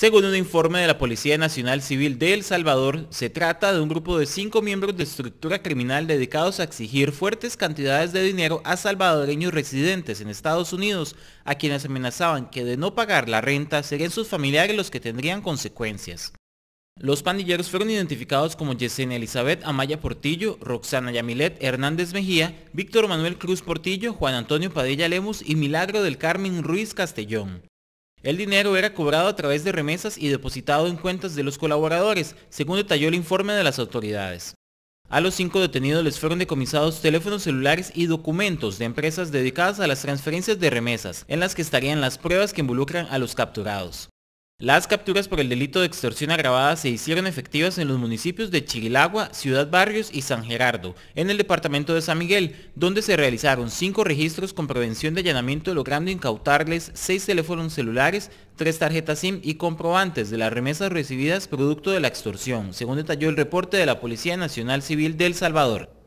Según un informe de la Policía Nacional Civil de El Salvador, se trata de un grupo de cinco miembros de estructura criminal dedicados a exigir fuertes cantidades de dinero a salvadoreños residentes en Estados Unidos, a quienes amenazaban que de no pagar la renta serían sus familiares los que tendrían consecuencias. Los pandilleros fueron identificados como Yesenia Elizabeth Amaya Portillo, Roxana Yamilet Hernández Mejía, Víctor Manuel Cruz Portillo, Juan Antonio Padilla Lemus y Milagro del Carmen Ruiz Castellón. El dinero era cobrado a través de remesas y depositado en cuentas de los colaboradores, según detalló el informe de las autoridades. A los cinco detenidos les fueron decomisados teléfonos celulares y documentos de empresas dedicadas a las transferencias de remesas, en las que estarían las pruebas que involucran a los capturados. Las capturas por el delito de extorsión agravada se hicieron efectivas en los municipios de Chirilagua, Ciudad Barrios y San Gerardo, en el departamento de San Miguel, donde se realizaron cinco registros con prevención de allanamiento logrando incautarles seis teléfonos celulares, tres tarjetas SIM y comprobantes de las remesas recibidas producto de la extorsión, según detalló el reporte de la Policía Nacional Civil de El Salvador.